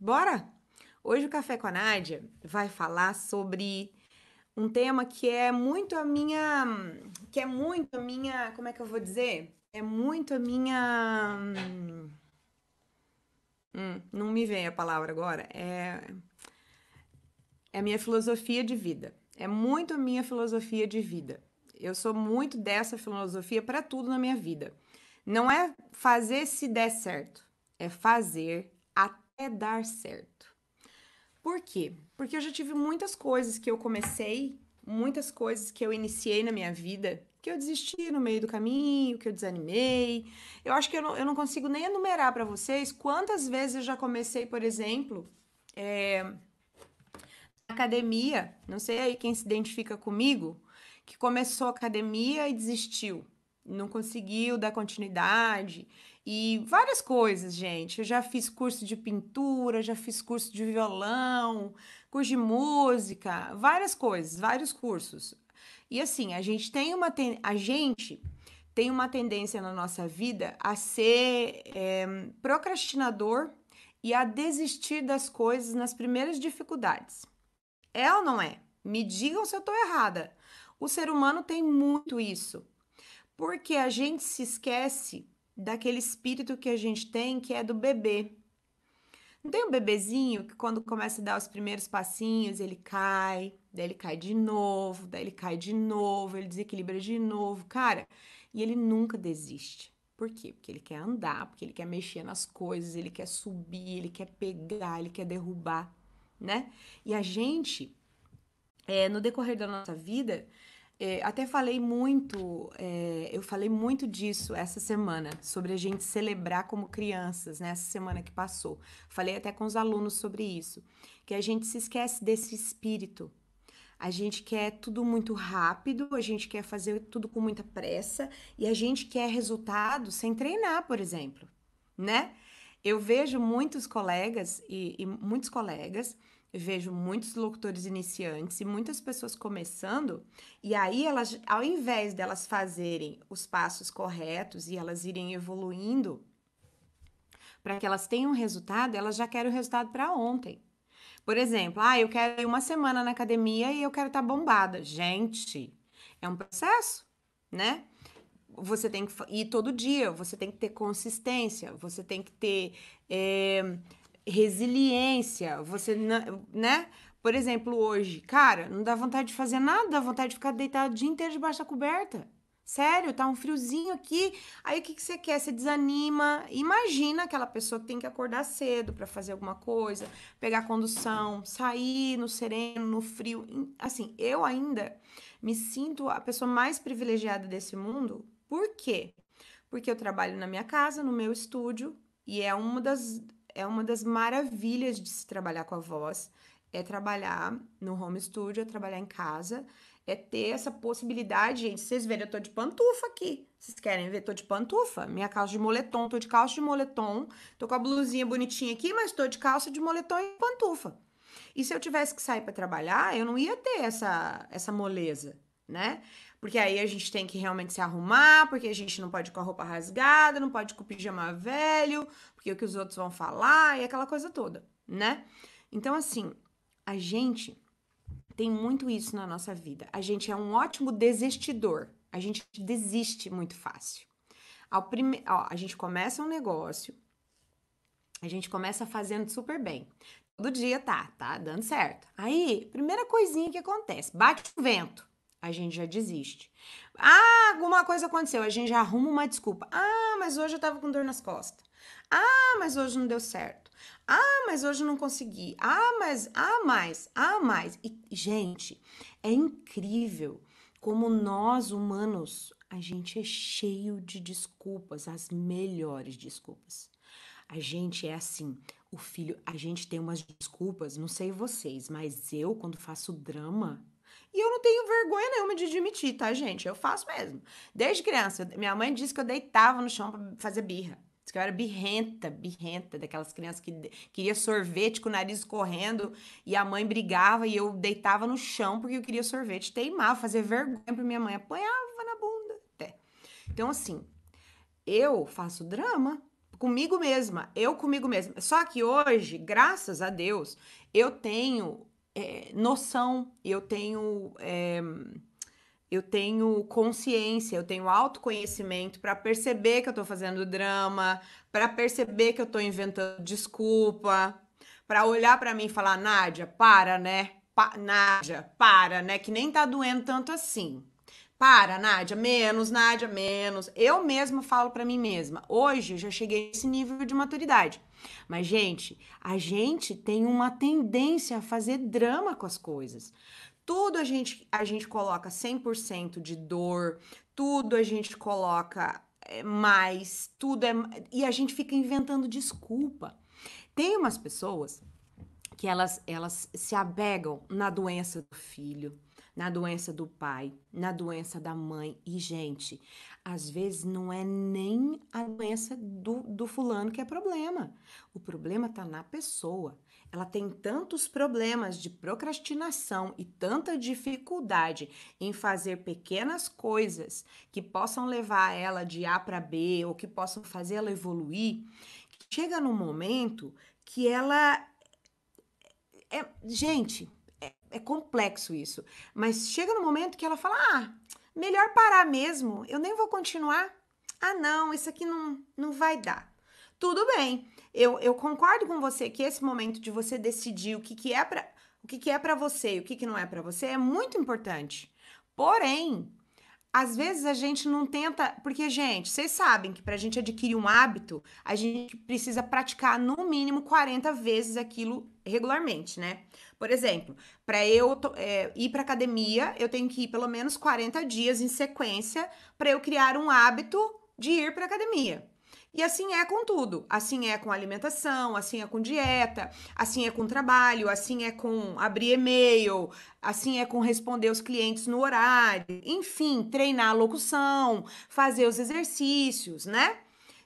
Bora? Hoje o Café com a Nádia vai falar sobre um tema que é muito a minha. que é muito a minha. como é que eu vou dizer? É muito a minha. Hum, hum não me vem a palavra agora. É. É a minha filosofia de vida. É muito a minha filosofia de vida. Eu sou muito dessa filosofia para tudo na minha vida. Não é fazer se der certo, é fazer é dar certo. Por quê? Porque eu já tive muitas coisas que eu comecei, muitas coisas que eu iniciei na minha vida, que eu desisti no meio do caminho, que eu desanimei. Eu acho que eu não, eu não consigo nem enumerar para vocês quantas vezes eu já comecei, por exemplo, é, academia. Não sei aí quem se identifica comigo, que começou academia e desistiu. Não conseguiu dar continuidade e várias coisas, gente. Eu já fiz curso de pintura, já fiz curso de violão, curso de música, várias coisas, vários cursos. E assim, a gente tem uma ten... a gente tem uma tendência na nossa vida a ser é, procrastinador e a desistir das coisas nas primeiras dificuldades. É ou não é? Me digam se eu estou errada. O ser humano tem muito isso, porque a gente se esquece daquele espírito que a gente tem, que é do bebê. Não tem um bebezinho que quando começa a dar os primeiros passinhos, ele cai, daí ele cai de novo, daí ele cai de novo, ele desequilibra de novo, cara, e ele nunca desiste. Por quê? Porque ele quer andar, porque ele quer mexer nas coisas, ele quer subir, ele quer pegar, ele quer derrubar, né? E a gente, é, no decorrer da nossa vida, é, até falei muito, é, eu falei muito disso essa semana, sobre a gente celebrar como crianças, né? semana que passou. Falei até com os alunos sobre isso, que a gente se esquece desse espírito. A gente quer tudo muito rápido, a gente quer fazer tudo com muita pressa e a gente quer resultado sem treinar, por exemplo, né? Eu vejo muitos colegas e, e muitos colegas vejo muitos locutores iniciantes e muitas pessoas começando, e aí elas, ao invés delas fazerem os passos corretos e elas irem evoluindo, para que elas tenham resultado, elas já querem o resultado para ontem. Por exemplo, ah, eu quero ir uma semana na academia e eu quero estar tá bombada. Gente, é um processo, né? Você tem que ir todo dia, você tem que ter consistência, você tem que ter é, resiliência, você, né? Por exemplo, hoje, cara, não dá vontade de fazer nada, dá vontade de ficar deitado o dia inteiro debaixo da coberta. Sério, tá um friozinho aqui. Aí o que, que você quer? Você desanima. Imagina aquela pessoa que tem que acordar cedo para fazer alguma coisa, pegar condução, sair no sereno, no frio. Assim, eu ainda me sinto a pessoa mais privilegiada desse mundo. Por quê? Porque eu trabalho na minha casa, no meu estúdio, e é uma das é uma das maravilhas de se trabalhar com a voz, é trabalhar no home studio, é trabalhar em casa, é ter essa possibilidade, gente. Vocês verem, eu tô de pantufa aqui. Vocês querem ver? Tô de pantufa. Minha calça de moletom, tô de calça de moletom. Tô com a blusinha bonitinha aqui, mas tô de calça de moletom e pantufa. E se eu tivesse que sair para trabalhar, eu não ia ter essa, essa moleza, né? Porque aí a gente tem que realmente se arrumar, porque a gente não pode ir com a roupa rasgada, não pode ir com o pijama velho, e o que os outros vão falar e aquela coisa toda, né? Então, assim, a gente tem muito isso na nossa vida. A gente é um ótimo desistidor. A gente desiste muito fácil. Ao prime... Ó, a gente começa um negócio, a gente começa fazendo super bem. Todo dia tá, tá dando certo. Aí, primeira coisinha que acontece, bate o vento a gente já desiste. Ah, alguma coisa aconteceu, a gente já arruma uma desculpa. Ah, mas hoje eu tava com dor nas costas. Ah, mas hoje não deu certo. Ah, mas hoje não consegui. Ah, mas, ah, mais, ah, mais. E, gente, é incrível como nós humanos, a gente é cheio de desculpas, as melhores desculpas. A gente é assim, o filho, a gente tem umas desculpas, não sei vocês, mas eu, quando faço drama, e eu não tenho vergonha nenhuma de admitir, tá, gente? Eu faço mesmo. Desde criança, minha mãe disse que eu deitava no chão pra fazer birra. Diz que eu era birrenta, birrenta, daquelas crianças que queria sorvete com o nariz correndo e a mãe brigava e eu deitava no chão porque eu queria sorvete. Teimava, fazer vergonha pra minha mãe, apanhava na bunda até. Então, assim, eu faço drama comigo mesma, eu comigo mesma. Só que hoje, graças a Deus, eu tenho é, noção, eu tenho. É, eu tenho consciência, eu tenho autoconhecimento para perceber que eu estou fazendo drama, para perceber que eu estou inventando desculpa, para olhar para mim e falar, Nádia, para, né? Pa Nádia, para, né? Que nem tá doendo tanto assim. Para, Nádia, menos, Nádia, menos. Eu mesma falo para mim mesma. Hoje eu já cheguei nesse nível de maturidade. Mas, gente, a gente tem uma tendência a fazer drama com as coisas tudo a gente, a gente coloca 100% de dor, tudo a gente coloca é, mais, tudo é. E a gente fica inventando desculpa. Tem umas pessoas que elas, elas se abegam na doença do filho, na doença do pai, na doença da mãe. E, gente, às vezes não é nem a doença do, do fulano que é problema. O problema tá na pessoa ela tem tantos problemas de procrastinação e tanta dificuldade em fazer pequenas coisas que possam levar ela de A para B ou que possam fazer ela evoluir, chega num momento que ela é, é, gente, é, é complexo isso, mas chega no momento que ela fala: "Ah, melhor parar mesmo, eu nem vou continuar. Ah, não, isso aqui não não vai dar" tudo bem. Eu, eu concordo com você que esse momento de você decidir o que, que é para o que, que é para você e o que, que não é para você é muito importante. Porém, às vezes a gente não tenta, porque, gente, vocês sabem que para a gente adquirir um hábito, a gente precisa praticar no mínimo 40 vezes aquilo regularmente, né? Por exemplo, para eu é, ir para academia, eu tenho que ir pelo menos 40 dias em sequência para eu criar um hábito de ir para academia. E assim é com tudo. Assim é com alimentação, assim é com dieta, assim é com trabalho, assim é com abrir e-mail, assim é com responder os clientes no horário, enfim, treinar a locução, fazer os exercícios, né?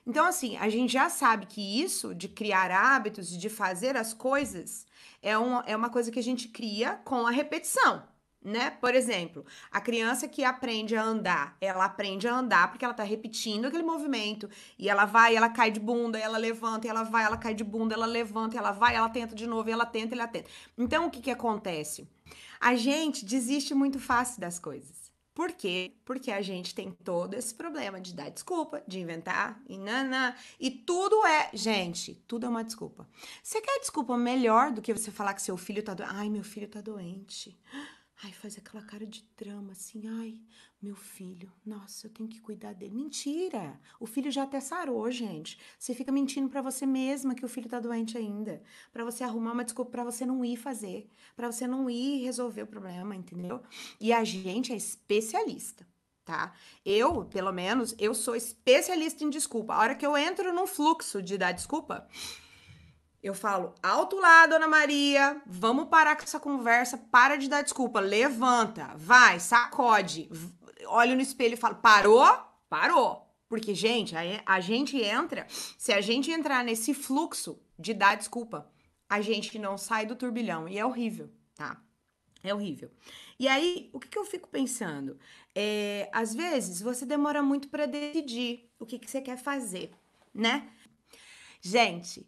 Então, assim, a gente já sabe que isso de criar hábitos, de fazer as coisas, é uma, é uma coisa que a gente cria com a repetição né? Por exemplo, a criança que aprende a andar, ela aprende a andar porque ela tá repetindo aquele movimento e ela vai, ela cai de bunda, ela levanta, ela vai, ela cai de bunda, ela levanta, ela vai, ela tenta de novo, ela tenta, ela tenta. Então, o que que acontece? A gente desiste muito fácil das coisas. Por quê? Porque a gente tem todo esse problema de dar desculpa, de inventar, e nanã. E tudo é, gente, tudo é uma desculpa. Você quer desculpa melhor do que você falar que seu filho tá doente? Ai, meu filho tá doente. Ai, faz aquela cara de drama, assim, ai, meu filho, nossa, eu tenho que cuidar dele. Mentira! O filho já até sarou, gente. Você fica mentindo para você mesma que o filho tá doente ainda, para você arrumar uma desculpa para você não ir fazer, para você não ir resolver o problema, entendeu? E a gente é especialista tá? Eu, pelo menos, eu sou especialista em desculpa. A hora que eu entro num fluxo de dar desculpa, eu falo, alto lá, dona Maria, vamos parar com essa conversa, para de dar desculpa, levanta, vai, sacode, olha no espelho e fala, parou? Parou. Porque, gente, a, gente entra, se a gente entrar nesse fluxo de dar desculpa, a gente não sai do turbilhão e é horrível, tá? É horrível. E aí, o que, que eu fico pensando? É, às vezes, você demora muito para decidir o que, que você quer fazer, né? Gente,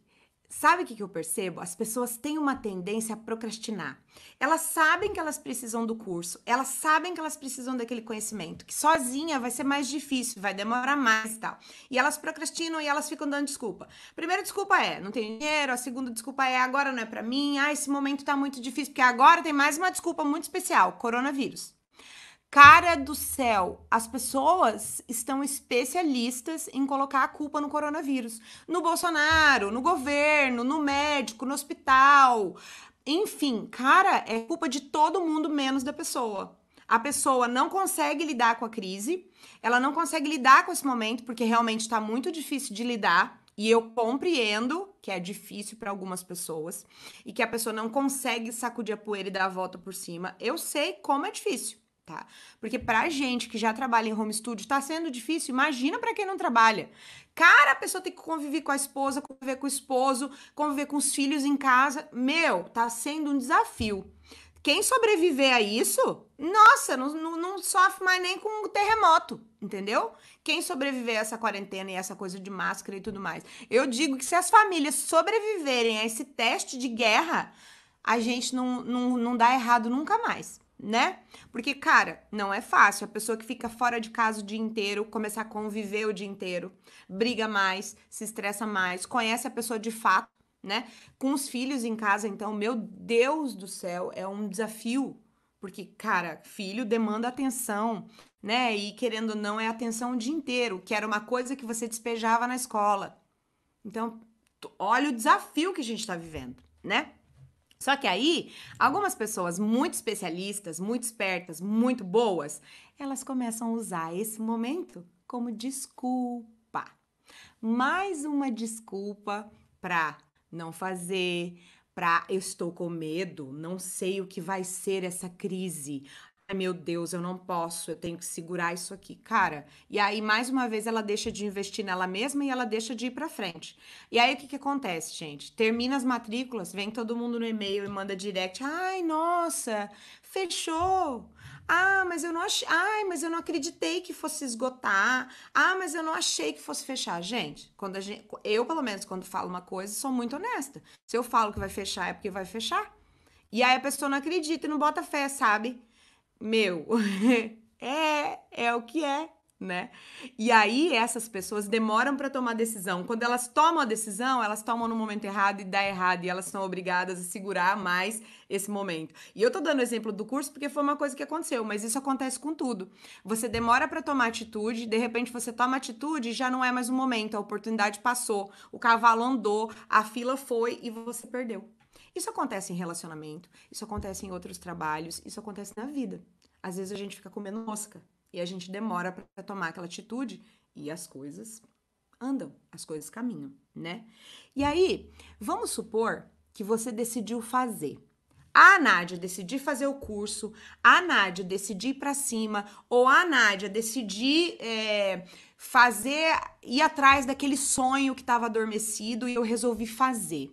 Sabe o que, eu percebo? As pessoas têm uma tendência a procrastinar. Elas sabem que elas precisam do curso, elas sabem que elas precisam daquele conhecimento, que sozinha vai ser mais difícil, vai demorar mais e tal. E elas procrastinam e elas ficam dando desculpa. primeira desculpa é não tem dinheiro, a segunda desculpa é agora não é para mim, ah, esse momento tá muito difícil, porque agora tem mais uma desculpa muito especial: coronavírus. Cara do céu, as pessoas estão especialistas em colocar a culpa no coronavírus. No Bolsonaro, no governo, no médico, no hospital. Enfim, cara, é culpa de todo mundo menos da pessoa. A pessoa não consegue lidar com a crise, ela não consegue lidar com esse momento, porque realmente está muito difícil de lidar. E eu compreendo que é difícil para algumas pessoas e que a pessoa não consegue sacudir a poeira e dar a volta por cima. Eu sei como é difícil tá? Porque pra gente que já trabalha em home studio tá sendo difícil, imagina para quem não trabalha. Cara, a pessoa tem que conviver com a esposa, conviver com o esposo, conviver com os filhos em casa. Meu, tá sendo um desafio. Quem sobreviver a isso, nossa, não, não, não sofre mais nem com o terremoto, entendeu? Quem sobreviver a essa quarentena e essa coisa de máscara e tudo mais. Eu digo que se as famílias sobreviverem a esse teste de guerra, a gente não, não, não dá errado nunca mais né? Porque, cara, não é fácil. A pessoa que fica fora de casa o dia inteiro, começar a conviver o dia inteiro, briga mais, se estressa mais, conhece a pessoa de fato, né? Com os filhos em casa, então, meu Deus do céu, é um desafio. Porque, cara, filho demanda atenção, né? E querendo ou não, é atenção o dia inteiro, que era uma coisa que você despejava na escola. Então, olha o desafio que a gente tá vivendo, né? Só que aí, algumas pessoas muito especialistas, muito espertas, muito boas, elas começam a usar esse momento como desculpa. Mais uma desculpa para não fazer, para eu estou com medo, não sei o que vai ser essa crise ai meu Deus, eu não posso, eu tenho que segurar isso aqui, cara. E aí, mais uma vez, ela deixa de investir nela mesma e ela deixa de ir para frente. E aí, o que, que acontece, gente? Termina as matrículas, vem todo mundo no e-mail e manda direct. Ai, nossa, fechou. Ah, mas eu não achei. Ai, mas eu não acreditei que fosse esgotar. Ah, mas eu não achei que fosse fechar. Gente, quando a gente. Eu, pelo menos, quando falo uma coisa, sou muito honesta. Se eu falo que vai fechar, é porque vai fechar. E aí a pessoa não acredita e não bota fé, sabe? meu, é, é o que é, né? E aí essas pessoas demoram para tomar decisão. Quando elas tomam a decisão, elas tomam no momento errado e dá errado e elas são obrigadas a segurar mais esse momento. E eu tô dando exemplo do curso porque foi uma coisa que aconteceu, mas isso acontece com tudo. Você demora para tomar atitude, de repente você toma atitude e já não é mais o momento, a oportunidade passou, o cavalo andou, a fila foi e você perdeu. Isso acontece em relacionamento, isso acontece em outros trabalhos, isso acontece na vida às vezes a gente fica comendo mosca e a gente demora para tomar aquela atitude e as coisas andam, as coisas caminham, né? E aí, vamos supor que você decidiu fazer. A Nádia decidi fazer o curso, a Nádia decidi ir para cima, ou a Nádia decidi é, fazer, ir atrás daquele sonho que estava adormecido e eu resolvi fazer.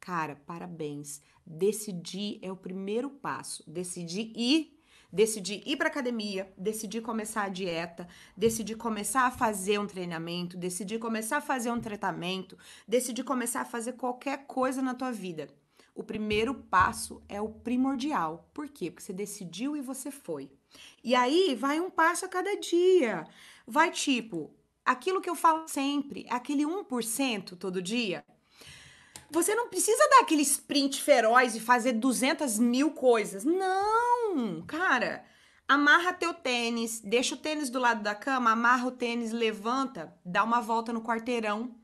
Cara, parabéns. Decidir é o primeiro passo. Decidir ir decidi ir para academia, decidi começar a dieta, decidi começar a fazer um treinamento, decidi começar a fazer um tratamento, decidi começar a fazer qualquer coisa na tua vida. O primeiro passo é o primordial. Por quê? Porque você decidiu e você foi. E aí vai um passo a cada dia. Vai tipo, aquilo que eu falo sempre, aquele 1% todo dia, você não precisa dar aquele sprint feroz e fazer 200 mil coisas. Não, cara. Amarra teu tênis, deixa o tênis do lado da cama, amarra o tênis, levanta, dá uma volta no quarteirão.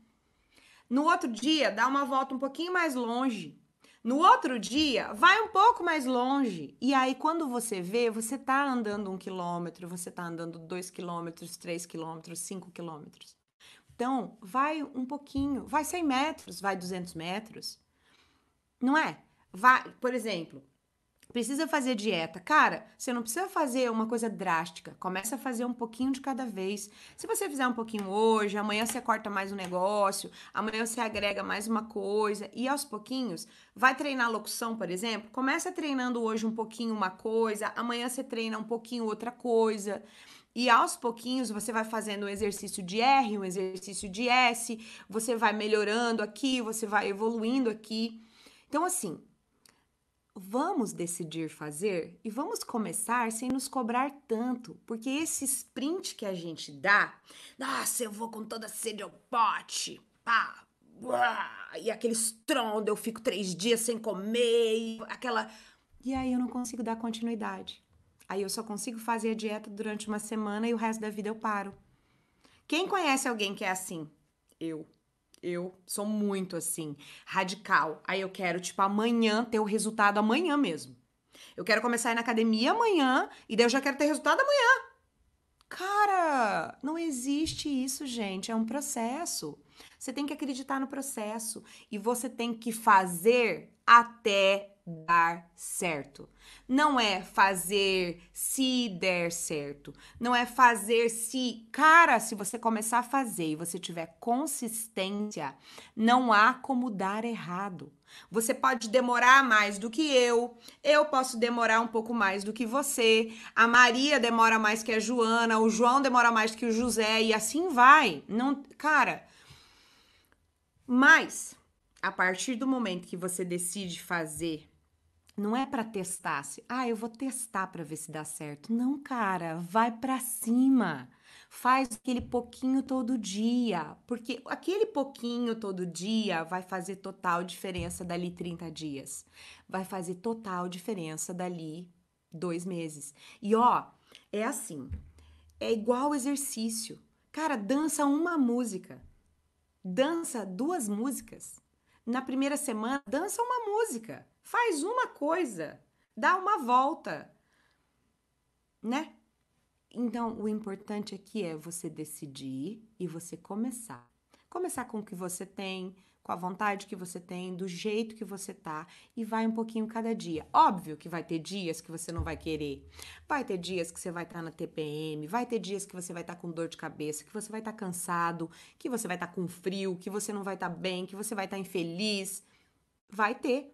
No outro dia, dá uma volta um pouquinho mais longe. No outro dia, vai um pouco mais longe. E aí, quando você vê, você tá andando um quilômetro, você tá andando dois quilômetros, três quilômetros, cinco quilômetros. Então, vai um pouquinho, vai 100 metros, vai 200 metros. Não é? Vai, por exemplo, precisa fazer dieta. Cara, você não precisa fazer uma coisa drástica. Começa a fazer um pouquinho de cada vez. Se você fizer um pouquinho hoje, amanhã você corta mais um negócio, amanhã você agrega mais uma coisa e aos pouquinhos vai treinar locução, por exemplo, começa treinando hoje um pouquinho uma coisa, amanhã você treina um pouquinho outra coisa. E aos pouquinhos você vai fazendo um exercício de R, um exercício de S, você vai melhorando aqui, você vai evoluindo aqui. Então, assim, vamos decidir fazer e vamos começar sem nos cobrar tanto, porque esse sprint que a gente dá, nossa, eu vou com toda sede ao pote, pá, uá, e aquele estrondo, eu fico três dias sem comer, e aquela. E aí eu não consigo dar continuidade. Aí eu só consigo fazer a dieta durante uma semana e o resto da vida eu paro. Quem conhece alguém que é assim? Eu. Eu sou muito assim, radical. Aí eu quero, tipo, amanhã ter o resultado amanhã mesmo. Eu quero começar a ir na academia amanhã e daí eu já quero ter resultado amanhã. Cara, não existe isso, gente. É um processo. Você tem que acreditar no processo e você tem que fazer até dar certo. Não é fazer se der certo. Não é fazer se. Cara, se você começar a fazer e você tiver consistência, não há como dar errado. Você pode demorar mais do que eu, eu posso demorar um pouco mais do que você, a Maria demora mais que a Joana, o João demora mais que o José e assim vai. Não, cara. Mas a partir do momento que você decide fazer não é para testar se, ah, eu vou testar para ver se dá certo. Não, cara, vai para cima. Faz aquele pouquinho todo dia, porque aquele pouquinho todo dia vai fazer total diferença dali 30 dias. Vai fazer total diferença dali dois meses. E ó, é assim, é igual exercício. Cara, dança uma música. Dança duas músicas. Na primeira semana, dança uma música. Faz uma coisa, dá uma volta, né? Então, o importante aqui é você decidir e você começar. Começar com o que você tem, com a vontade que você tem, do jeito que você tá e vai um pouquinho cada dia. Óbvio que vai ter dias que você não vai querer. Vai ter dias que você vai estar tá na TPM, vai ter dias que você vai estar tá com dor de cabeça, que você vai estar tá cansado, que você vai estar com frio, que você não vai estar bem, que você vai estar infeliz. Vai ter.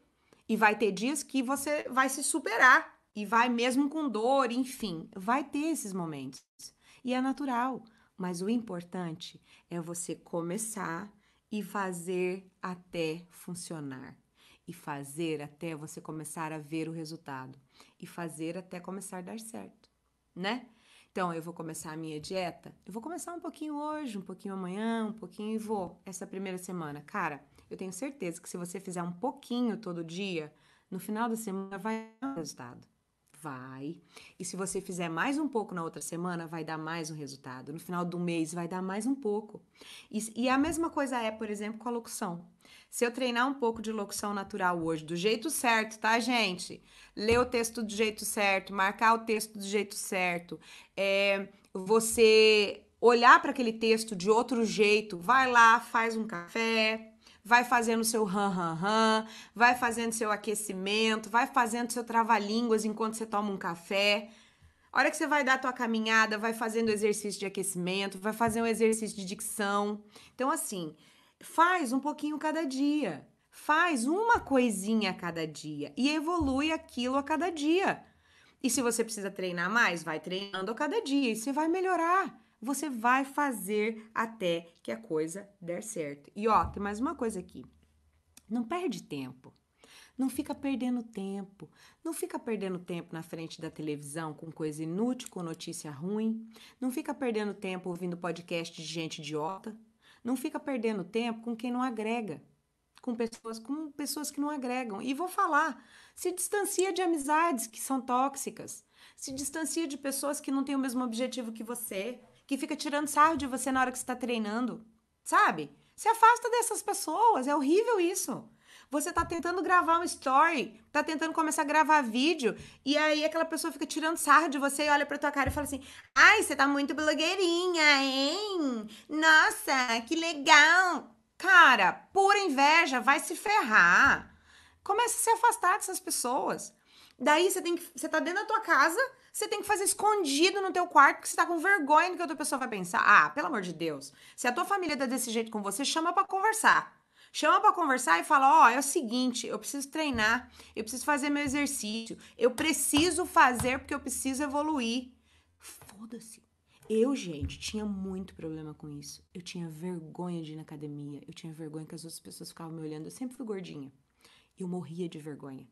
E vai ter dias que você vai se superar e vai mesmo com dor, enfim, vai ter esses momentos. E é natural, mas o importante é você começar e fazer até funcionar. E fazer até você começar a ver o resultado. E fazer até começar a dar certo, né? Então, eu vou começar a minha dieta? Eu vou começar um pouquinho hoje, um pouquinho amanhã, um pouquinho e vou essa primeira semana. Cara, eu tenho certeza que se você fizer um pouquinho todo dia, no final da semana vai dar um resultado. Vai. E se você fizer mais um pouco na outra semana, vai dar mais um resultado. No final do mês, vai dar mais um pouco. E, e a mesma coisa é, por exemplo, com a locução. Se eu treinar um pouco de locução natural hoje, do jeito certo, tá, gente? Ler o texto do jeito certo, marcar o texto do jeito certo, é, você olhar para aquele texto de outro jeito, vai lá, faz um café, vai fazendo seu ram ram ram, vai fazendo seu aquecimento, vai fazendo seu trava-línguas enquanto você toma um café. A hora que você vai dar a tua caminhada, vai fazendo exercício de aquecimento, vai fazer um exercício de dicção. Então, assim, Faz um pouquinho cada dia. Faz uma coisinha a cada dia e evolui aquilo a cada dia. E se você precisa treinar mais, vai treinando a cada dia e você vai melhorar. Você vai fazer até que a coisa der certo. E ó, tem mais uma coisa aqui. Não perde tempo. Não fica perdendo tempo. Não fica perdendo tempo na frente da televisão com coisa inútil, com notícia ruim. Não fica perdendo tempo ouvindo podcast de gente idiota. Não fica perdendo tempo com quem não agrega, com pessoas, com pessoas que não agregam. E vou falar, se distancia de amizades que são tóxicas, se distancia de pessoas que não têm o mesmo objetivo que você, que fica tirando sarro de você na hora que está treinando, sabe? Se afasta dessas pessoas, é horrível isso. Você tá tentando gravar um story, tá tentando começar a gravar vídeo, e aí aquela pessoa fica tirando sarro de você e olha pra tua cara e fala assim: ai, você tá muito blogueirinha, hein? Nossa, que legal! Cara, pura inveja, vai se ferrar. Começa a se afastar dessas pessoas. Daí você tem que, você tá dentro da tua casa, você tem que fazer escondido no teu quarto, porque você tá com vergonha do que a outra pessoa vai pensar. Ah, pelo amor de Deus. Se a tua família tá desse jeito com você, chama para conversar. Chama para conversar e fala: Ó, oh, é o seguinte, eu preciso treinar, eu preciso fazer meu exercício, eu preciso fazer porque eu preciso evoluir. Foda-se. Eu, gente, tinha muito problema com isso. Eu tinha vergonha de ir na academia, eu tinha vergonha que as outras pessoas ficavam me olhando. Eu sempre fui gordinha. Eu morria de vergonha.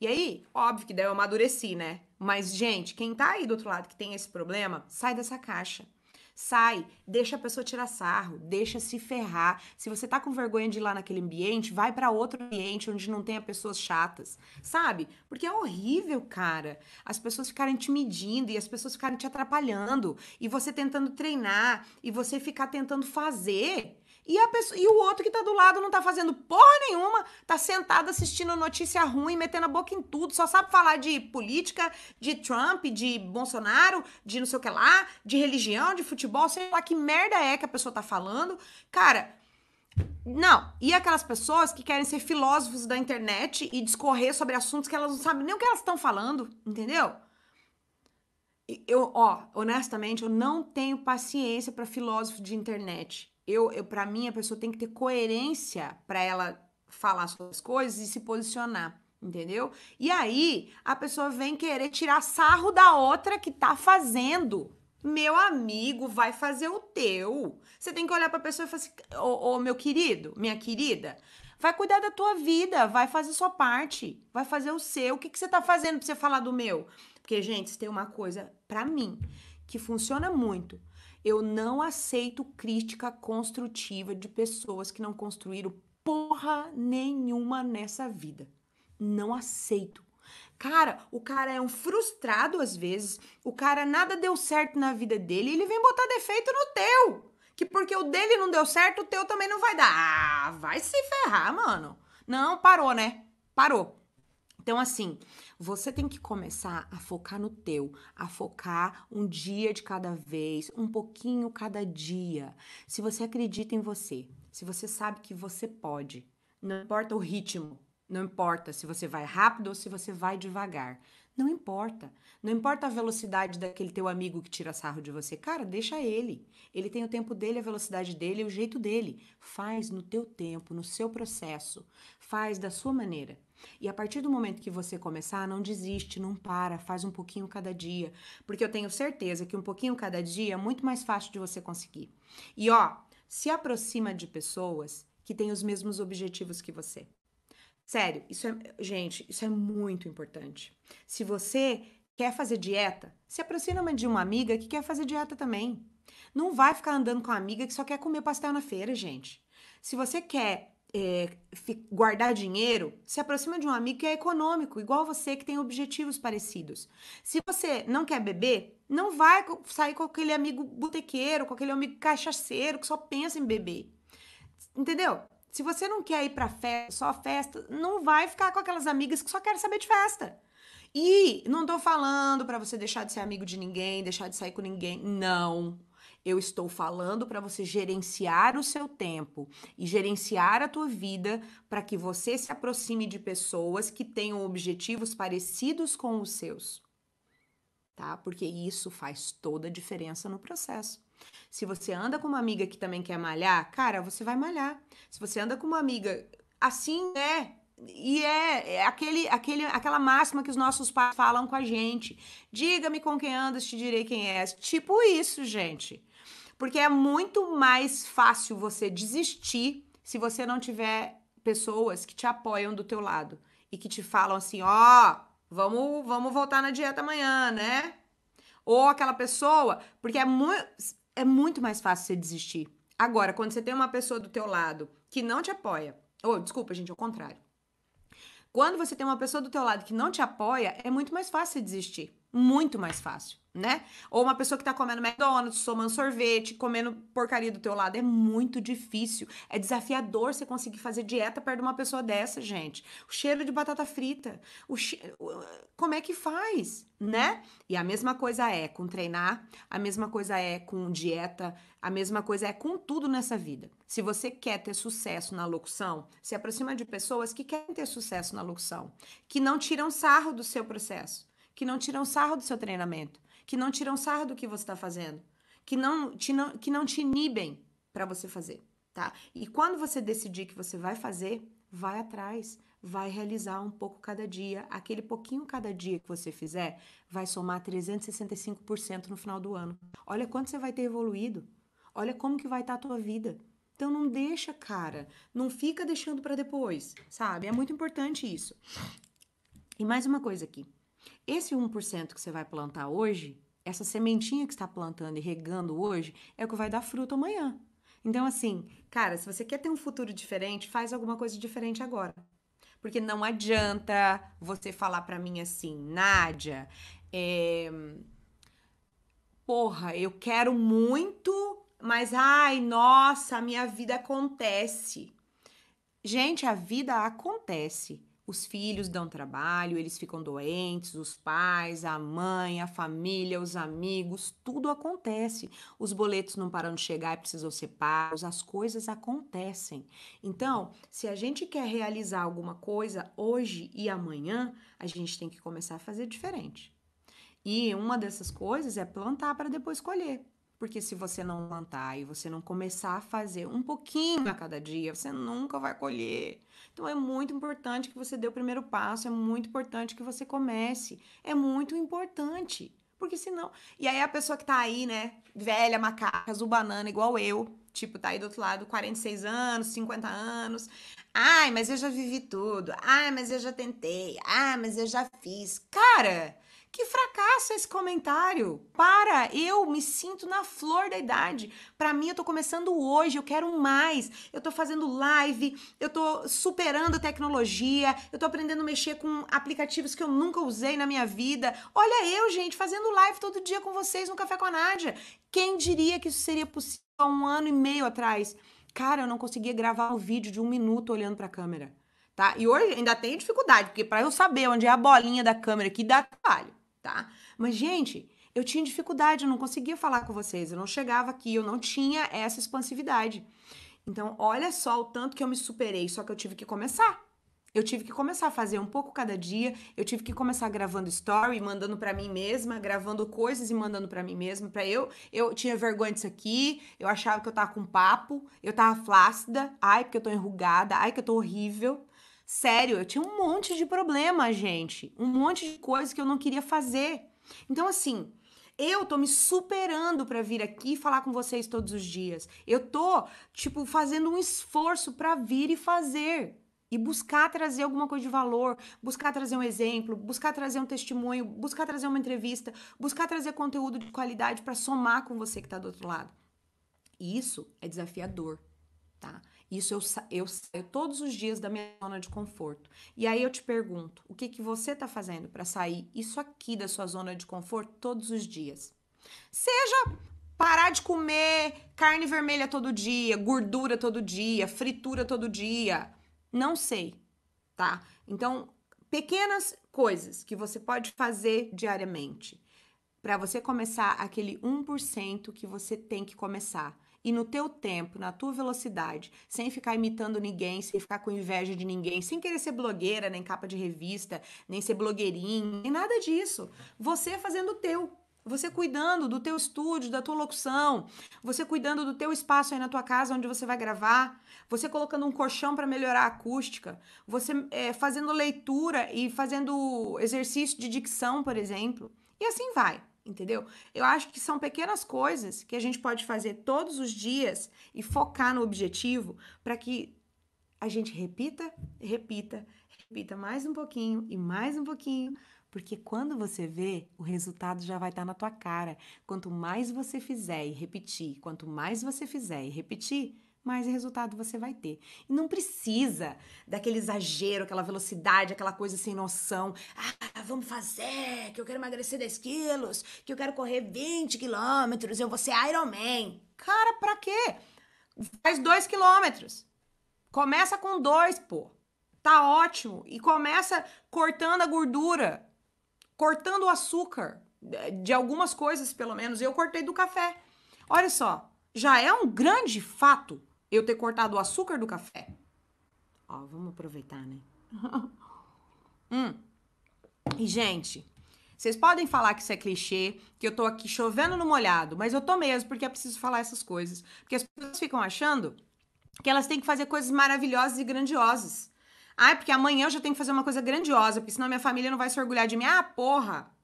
E aí, óbvio que daí eu amadureci, né? Mas, gente, quem tá aí do outro lado que tem esse problema, sai dessa caixa. Sai, deixa a pessoa tirar sarro, deixa se ferrar. Se você tá com vergonha de ir lá naquele ambiente, vai para outro ambiente onde não tenha pessoas chatas, sabe? Porque é horrível, cara, as pessoas ficarem te medindo e as pessoas ficarem te atrapalhando e você tentando treinar e você ficar tentando fazer e, a pessoa, e o outro que tá do lado não tá fazendo porra nenhuma, tá sentado assistindo notícia ruim, metendo a boca em tudo, só sabe falar de política, de Trump, de Bolsonaro, de não sei o que lá, de religião, de futebol, sei lá que merda é que a pessoa tá falando. Cara, não. E aquelas pessoas que querem ser filósofos da internet e discorrer sobre assuntos que elas não sabem nem o que elas estão falando, entendeu? Eu, ó, honestamente, eu não tenho paciência para filósofo de internet eu, eu para mim a pessoa tem que ter coerência para ela falar suas coisas e se posicionar, entendeu? E aí a pessoa vem querer tirar sarro da outra que tá fazendo. Meu amigo, vai fazer o teu. Você tem que olhar para a pessoa e falar assim: ô, meu querido, minha querida, vai cuidar da tua vida, vai fazer sua parte, vai fazer o seu. O que, que você tá fazendo para você falar do meu? Porque, gente, tem uma coisa, para mim, que funciona muito eu não aceito crítica construtiva de pessoas que não construíram porra nenhuma nessa vida. Não aceito. Cara, o cara é um frustrado às vezes, o cara nada deu certo na vida dele e ele vem botar defeito no teu. Que porque o dele não deu certo, o teu também não vai dar. Ah, vai se ferrar, mano. Não, parou, né? Parou. Então, assim, você tem que começar a focar no teu, a focar um dia de cada vez, um pouquinho cada dia. Se você acredita em você, se você sabe que você pode, não importa o ritmo, não importa se você vai rápido ou se você vai devagar. Não importa. Não importa a velocidade daquele teu amigo que tira sarro de você. Cara, deixa ele. Ele tem o tempo dele, a velocidade dele, o jeito dele. Faz no teu tempo, no seu processo. Faz da sua maneira. E a partir do momento que você começar, não desiste, não para, faz um pouquinho cada dia, porque eu tenho certeza que um pouquinho cada dia é muito mais fácil de você conseguir. E ó, se aproxima de pessoas que têm os mesmos objetivos que você. Sério, isso é, gente, isso é muito importante. Se você quer fazer dieta, se aproxima de uma amiga que quer fazer dieta também. Não vai ficar andando com a amiga que só quer comer pastel na feira, gente. Se você quer é, guardar dinheiro, se aproxima de um amigo que é econômico, igual você, que tem objetivos parecidos. Se você não quer beber, não vai sair com aquele amigo botequeiro, com aquele amigo cachaceiro que só pensa em beber. Entendeu? Se você não quer ir pra festa, só festa, não vai ficar com aquelas amigas que só querem saber de festa. E não tô falando para você deixar de ser amigo de ninguém, deixar de sair com ninguém. Não. Eu estou falando para você gerenciar o seu tempo e gerenciar a tua vida para que você se aproxime de pessoas que tenham objetivos parecidos com os seus. Tá? Porque isso faz toda a diferença no processo. Se você anda com uma amiga que também quer malhar, cara, você vai malhar. Se você anda com uma amiga assim é, e é, é, aquele, aquele, aquela máxima que os nossos pais falam com a gente. Diga-me com quem andas, te direi quem és. Tipo isso, gente. Porque é muito mais fácil você desistir se você não tiver pessoas que te apoiam do teu lado e que te falam assim, ó, oh, vamos, vamos voltar na dieta amanhã, né? Ou aquela pessoa, porque é, mu é muito mais fácil você desistir. Agora, quando você tem uma pessoa do teu lado que não te apoia, ou oh, desculpa, gente, é o contrário. Quando você tem uma pessoa do teu lado que não te apoia, é muito mais fácil você desistir muito mais fácil, né? Ou uma pessoa que tá comendo McDonald's, somando sorvete, comendo porcaria do teu lado, é muito difícil. É desafiador você conseguir fazer dieta perto de uma pessoa dessa, gente. O cheiro de batata frita, o che... como é que faz, né? E a mesma coisa é com treinar, a mesma coisa é com dieta, a mesma coisa é com tudo nessa vida. Se você quer ter sucesso na locução, se aproxima de pessoas que querem ter sucesso na locução, que não tiram sarro do seu processo que não tiram sarro do seu treinamento, que não tiram sarro do que você está fazendo, que não te, não, que não te inibem para você fazer, tá? E quando você decidir que você vai fazer, vai atrás, vai realizar um pouco cada dia. Aquele pouquinho cada dia que você fizer vai somar 365% no final do ano. Olha quanto você vai ter evoluído. Olha como que vai estar tá a tua vida. Então não deixa, cara, não fica deixando para depois, sabe? É muito importante isso. E mais uma coisa aqui. Esse 1% que você vai plantar hoje, essa sementinha que está plantando e regando hoje, é o que vai dar fruto amanhã. Então, assim, cara, se você quer ter um futuro diferente, faz alguma coisa diferente agora. Porque não adianta você falar para mim assim, Nádia, é... porra, eu quero muito, mas ai, nossa, a minha vida acontece. Gente, a vida acontece. Os filhos dão trabalho, eles ficam doentes, os pais, a mãe, a família, os amigos, tudo acontece. Os boletos não param de chegar e precisam ser pagos, as coisas acontecem. Então, se a gente quer realizar alguma coisa hoje e amanhã, a gente tem que começar a fazer diferente. E uma dessas coisas é plantar para depois colher. Porque se você não plantar e você não começar a fazer um pouquinho a cada dia, você nunca vai colher. Então é muito importante que você dê o primeiro passo, é muito importante que você comece. É muito importante. Porque senão. E aí a pessoa que tá aí, né? Velha, macaca, azul banana, igual eu. Tipo, tá aí do outro lado, 46 anos, 50 anos. Ai, mas eu já vivi tudo. Ai, mas eu já tentei. Ai, mas eu já fiz. Cara, que fracasso esse comentário! Para, eu me sinto na flor da idade. Para mim, eu tô começando hoje, eu quero mais. Eu tô fazendo live, eu tô superando tecnologia, eu tô aprendendo a mexer com aplicativos que eu nunca usei na minha vida. Olha eu, gente, fazendo live todo dia com vocês no Café com a Nádia. Quem diria que isso seria possível há um ano e meio atrás? Cara, eu não conseguia gravar um vídeo de um minuto olhando para a câmera. Tá? E hoje ainda tenho dificuldade, porque para eu saber onde é a bolinha da câmera aqui dá trabalho tá? Mas, gente, eu tinha dificuldade, eu não conseguia falar com vocês, eu não chegava aqui, eu não tinha essa expansividade. Então, olha só o tanto que eu me superei, só que eu tive que começar. Eu tive que começar a fazer um pouco cada dia, eu tive que começar gravando story, mandando para mim mesma, gravando coisas e mandando para mim mesma, para eu, eu tinha vergonha disso aqui, eu achava que eu tava com papo, eu tava flácida, ai, porque eu tô enrugada, ai, que eu tô horrível. Sério, eu tinha um monte de problema, gente. Um monte de coisa que eu não queria fazer. Então, assim, eu tô me superando para vir aqui falar com vocês todos os dias. Eu tô, tipo, fazendo um esforço para vir e fazer. E buscar trazer alguma coisa de valor, buscar trazer um exemplo, buscar trazer um testemunho, buscar trazer uma entrevista, buscar trazer conteúdo de qualidade para somar com você que tá do outro lado. Isso é desafiador, tá? Isso eu, eu saio é todos os dias da minha zona de conforto. E aí eu te pergunto, o que, que você está fazendo para sair isso aqui da sua zona de conforto todos os dias? Seja parar de comer carne vermelha todo dia, gordura todo dia, fritura todo dia. Não sei, tá? Então, pequenas coisas que você pode fazer diariamente para você começar aquele 1% que você tem que começar e no teu tempo, na tua velocidade, sem ficar imitando ninguém, sem ficar com inveja de ninguém, sem querer ser blogueira, nem capa de revista, nem ser blogueirinho, nem nada disso. Você fazendo o teu, você cuidando do teu estúdio, da tua locução, você cuidando do teu espaço aí na tua casa onde você vai gravar, você colocando um colchão para melhorar a acústica, você é, fazendo leitura e fazendo exercício de dicção, por exemplo, e assim vai entendeu? Eu acho que são pequenas coisas que a gente pode fazer todos os dias e focar no objetivo para que a gente repita, repita, repita mais um pouquinho e mais um pouquinho, porque quando você vê, o resultado já vai estar tá na tua cara. Quanto mais você fizer e repetir, quanto mais você fizer e repetir, mais resultado você vai ter. E não precisa daquele exagero, aquela velocidade, aquela coisa sem noção. Ah, vamos fazer, que eu quero emagrecer 10 quilos, que eu quero correr 20 quilômetros, eu vou ser Iron Man. Cara, pra quê? Faz 2 quilômetros. Começa com dois, pô. Tá ótimo. E começa cortando a gordura, cortando o açúcar, de algumas coisas pelo menos. Eu cortei do café. Olha só, já é um grande fato eu ter cortado o açúcar do café. Ó, vamos aproveitar, né? hum. E, gente, vocês podem falar que isso é clichê, que eu tô aqui chovendo no molhado, mas eu tô mesmo, porque é preciso falar essas coisas. Porque as pessoas ficam achando que elas têm que fazer coisas maravilhosas e grandiosas. Ah, porque amanhã eu já tenho que fazer uma coisa grandiosa, porque senão minha família não vai se orgulhar de mim. Ah, porra!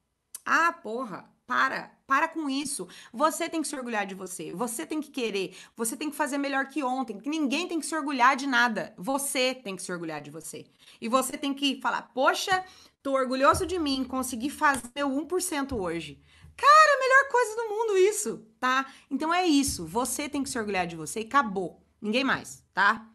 Ah, porra! Para! Para com isso. Você tem que se orgulhar de você. Você tem que querer. Você tem que fazer melhor que ontem. Ninguém tem que se orgulhar de nada. Você tem que se orgulhar de você. E você tem que falar: Poxa, tô orgulhoso de mim. Consegui fazer o 1% hoje. Cara, melhor coisa do mundo isso, tá? Então é isso. Você tem que se orgulhar de você e acabou. Ninguém mais, tá?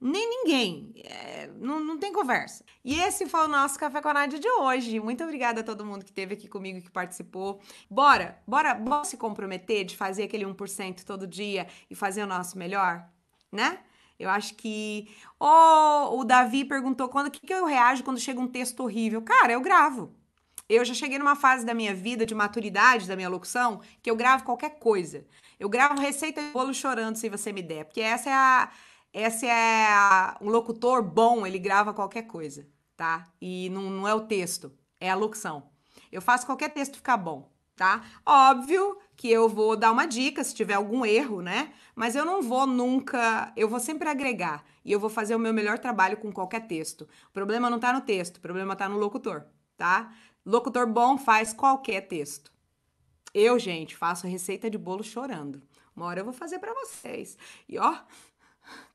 nem ninguém. É, não, não tem conversa. E esse foi o nosso Café com a Nádia de hoje. Muito obrigada a todo mundo que esteve aqui comigo, que participou. Bora, bora, bora se comprometer de fazer aquele 1% todo dia e fazer o nosso melhor, né? Eu acho que. Oh, o Davi perguntou quando que, que eu reajo quando chega um texto horrível. Cara, eu gravo. Eu já cheguei numa fase da minha vida, de maturidade da minha locução, que eu gravo qualquer coisa. Eu gravo receita de bolo chorando se você me der, porque essa é a, esse é um locutor bom, ele grava qualquer coisa, tá? E não, não é o texto, é a locução. Eu faço qualquer texto ficar bom, tá? Óbvio que eu vou dar uma dica se tiver algum erro, né? Mas eu não vou nunca, eu vou sempre agregar e eu vou fazer o meu melhor trabalho com qualquer texto. O problema não tá no texto, o problema tá no locutor, tá? Locutor bom faz qualquer texto. Eu, gente, faço receita de bolo chorando. Uma hora eu vou fazer para vocês. E ó,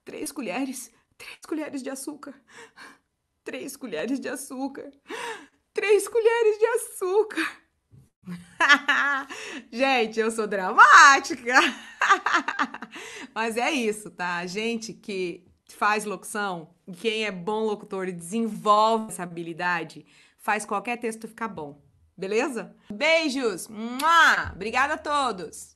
Três colheres, três colheres de açúcar. Três colheres de açúcar. Três colheres de açúcar. gente, eu sou dramática. Mas é isso, tá? A gente que faz locução, quem é bom locutor e desenvolve essa habilidade, faz qualquer texto ficar bom. Beleza? Beijos! Mua! Obrigada a todos!